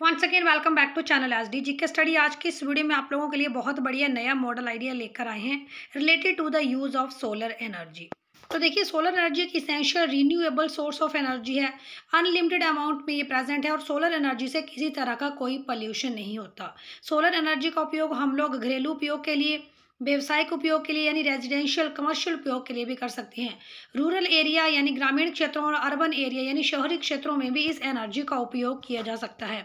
one second welcome back to channel S D G के study आज की इस वीडियो में आप लोगों के लिए बहुत बढ़िया नया मॉडल आइडिया लेकर आए हैं related to the use of solar energy तो देखिए सोलर एनर्जी एक essential renewable source of energy है अनलिमिटेड अमाउंट में ये प्रेजेंट है और सोलर एनर्जी से किसी तरह का कोई पॉल्यूशन नहीं होता सोलर एनर्जी का उपयोग हम लोग घरेलू उपयोग के लिए व्यवसायिक उपयोग के लिए यानी रेजिडेंशियल कमर्शियल उपयोग के लिए भी कर सकते हैं रूरल एरिया यानी ग्रामीण क्षेत्रों और अर्बन एरिया यानी शहरी क्षेत्रों में भी इस एनर्जी का उपयोग किया जा सकता है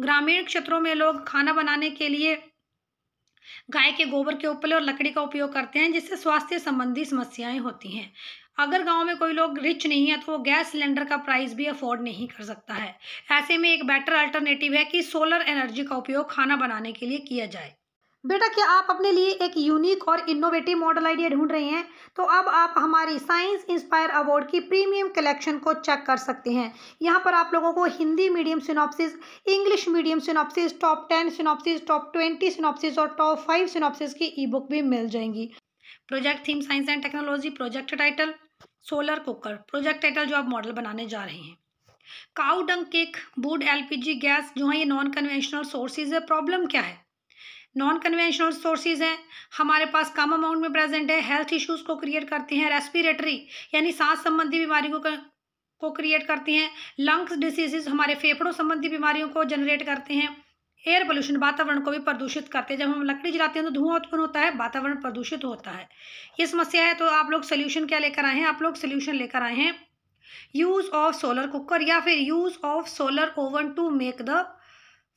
ग्रामीण क्षेत्रों में लोग खाना बनाने के लिए गाय के गोबर के उपले और लकड़ी का उपयोग करते हैं जिससे स्वास्थ्य संबंधी समस्याएं होती हैं अगर गांव में कोई लोग रिच नहीं है तो वो गैस सिलेंडर का प्राइस भी अफोर्ड नहीं कर सकता है ऐसे में एक बेटर अल्टरनेटिव है कि सोलर एनर्जी का उपयोग खाना बनाने के लिए किया जाए बेटा क्या आप अपने लिए एक यूनिक और इनोवेटिव मॉडल आइडिया ढूंढ रहे हैं तो अब आप हमारी साइंस इंस्पायर अवार्ड की प्रीमियम कलेक्शन को चेक कर सकते हैं यहाँ पर आप लोगों को Hindi medium synopsis English medium synopsis top ten synopsis top twenty synopsis और टॉप फाइव सिनॉप्सिस की ई बुक भी मिल जाएंगी project theme science and technology project title solar cooker project title जो आप मॉडल बनाने जा रहे हैं cow dung cake wood LPG gas जो है ये नॉन कन्वेंशनल सोर्सेज है प्रॉब्लम क्या है नॉन कन्वेंशनल सोर्सेज हैं हमारे पास कम अमाउंट में प्रेजेंट है हेल्थ इश्यूज़ को क्रिएट करती हैं रेस्पिरेटरी यानी सांस संबंधी बीमारी को कर, को क्रिएट करती हैं लंग्स डिसीजेज हमारे फेफड़ों संबंधी बीमारियों को जनरेट करते हैं एयर पोल्यूशन वातावरण को भी प्रदूषित करते हैं जब हम लकड़ी जलाते हैं तो धुआं उत्पन्न होता है वातावरण प्रदूषित होता है ये समस्या है तो आप लोग सोल्यूशन क्या लेकर आए हैं आप लोग सोल्यूशन लेकर आए हैं यूज़ ऑफ सोलर कुकर या फिर use of solar oven to make the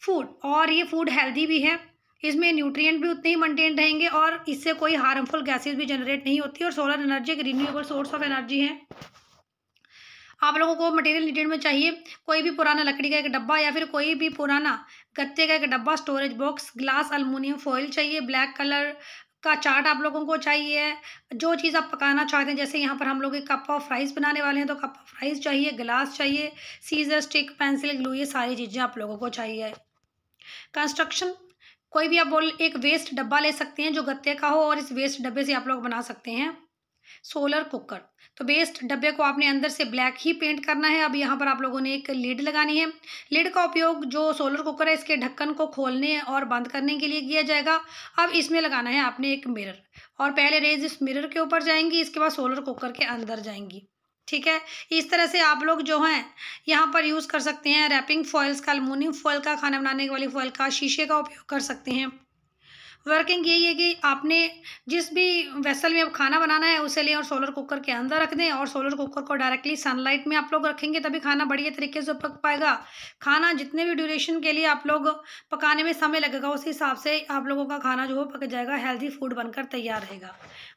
food और ये फूड हेल्दी भी है इसमें न्यूट्रिएंट भी उतने ही मेंटेन रहेंगे और इससे कोई हार्मफुल गैसेज भी जनरेट नहीं होती और सोलर एनर्जी एक रिन्यूएबल सोर्स ऑफ एनर्जी है आप लोगों को मटेरियल नीडेड में चाहिए कोई भी पुराना लकड़ी का एक डब्बा या फिर कोई भी पुराना गत्ते का एक डब्बा storage box glass aluminium foil चाहिए ब्लैक कलर का चार्ट आप लोगों को चाहिए जो चीज़ आप पकाना चाहते हैं जैसे यहाँ पर हम लोग एक कप ऑफ राइस बनाने वाले हैं तो कप ऑफ राइस चाहिए ग्लास चाहिए सीजर स्टिक पेंसिल ग्लू ये सारी चीज़ें आप लोगों को चाहिए कंस्ट्रक्शन कोई भी आप बोल एक वेस्ट डब्बा ले सकते हैं जो गत्ते का हो और इस वेस्ट डब्बे से आप लोग बना सकते हैं सोलर कुकर तो वेस्ट डब्बे को आपने अंदर से ब्लैक ही पेंट करना है अब यहाँ पर आप लोगों ने एक लीड लगानी है लीड का उपयोग जो सोलर कुकर है इसके ढक्कन को खोलने और बंद करने के लिए किया जाएगा अब इसमें लगाना है आपने एक मिरर और पहले रेज इस मिरर के ऊपर जाएंगी इसके बाद सोलर कुकर के अंदर जाएंगी ठीक है इस तरह से आप लोग जो हैं यहाँ पर यूज़ कर सकते हैं रैपिंग फॉइल्स का अलमोनियम फॉइल का खाना बनाने वाली फॉइल का शीशे का उपयोग कर सकते हैं वर्किंग यही है कि आपने जिस भी वेसल में अब खाना बनाना है उसे लें और सोलर कुकर के अंदर रख दें और सोलर कुकर को डायरेक्टली सनलाइट में आप लोग रखेंगे तभी खाना बढ़िया तरीके से पक पाएगा खाना जितने भी ड्यूरेशन के लिए आप लोग पकाने में समय लगेगा उस हिसाब से आप लोगों का खाना जो है पक जाएगा हेल्दी फूड बनकर तैयार रहेगा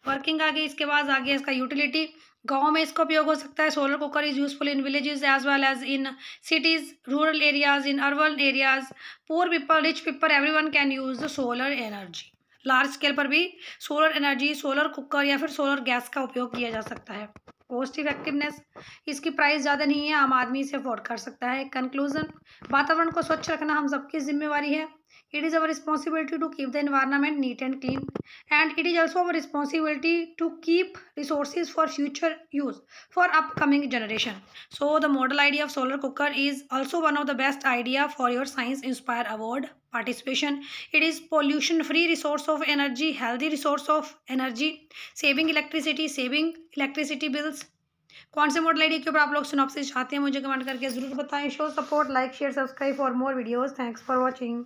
वर्किंग आ गई इसके बाद आगे इसका यूटिलिटी गाँव में इसका उपयोग हो सकता है solar cooker is useful in villages as well as in cities rural areas in urban areas poor people rich people everyone can use the solar energy large scale पर भी सोलर एनर्जी सोलर कुकर या फिर solar gas का उपयोग किया जा सकता है कॉस्ट इफेक्टिवनेस इसकी प्राइस ज़्यादा नहीं है आम आदमी इसे अफोर्ड कर सकता है कंक्लूजन वातावरण को स्वच्छ रखना हम सबकी जिम्मेवारी है it is our responsibility to keep the environment neat and clean and it is also our responsibility to keep resources for future use for upcoming generation so the model idea of solar cooker is also one of the best idea for your science inspire award participation it is pollution free resource of energy healthy resource of energy saving electricity saving electricity bills कौन से model ID के ऊपर आप लोग सुनॉप्सिस चाहते हैं मुझे comment करके जरूर बताएं show support like share subscribe for more videos thanks for watching